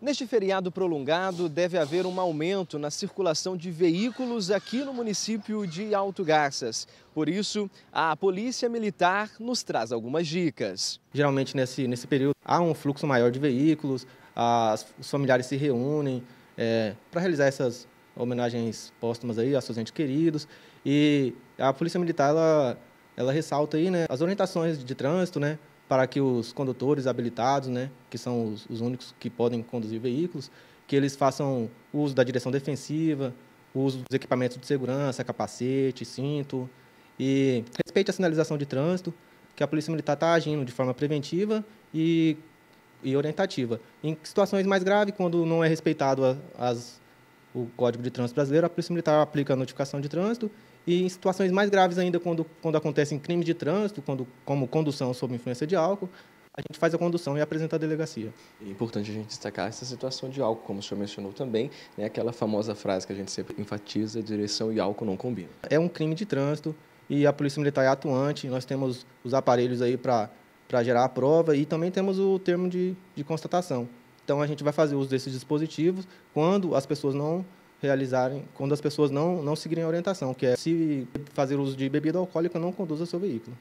Neste feriado prolongado, deve haver um aumento na circulação de veículos aqui no município de Alto Garças. Por isso, a Polícia Militar nos traz algumas dicas. Geralmente, nesse, nesse período, há um fluxo maior de veículos, as, os familiares se reúnem é, para realizar essas homenagens póstumas aí aos seus entes queridos. E a Polícia Militar, ela, ela ressalta aí, né, as orientações de trânsito, né, para que os condutores habilitados, né, que são os, os únicos que podem conduzir veículos, que eles façam uso da direção defensiva, uso dos equipamentos de segurança, capacete, cinto, e respeite a sinalização de trânsito, que a Polícia Militar está agindo de forma preventiva e, e orientativa. Em situações mais graves, quando não é respeitado a, as o Código de Trânsito Brasileiro, a Polícia Militar aplica a notificação de trânsito e em situações mais graves ainda, quando, quando acontecem crimes de trânsito, quando, como condução sob influência de álcool, a gente faz a condução e apresenta à delegacia. É importante a gente destacar essa situação de álcool, como o senhor mencionou também, né, aquela famosa frase que a gente sempre enfatiza, direção e álcool não combinam. É um crime de trânsito e a Polícia Militar é atuante, nós temos os aparelhos aí para gerar a prova e também temos o termo de, de constatação. Então a gente vai fazer uso desses dispositivos quando as pessoas não realizarem, quando as pessoas não, não seguirem a orientação, que é se fazer uso de bebida alcoólica não conduz ao seu veículo.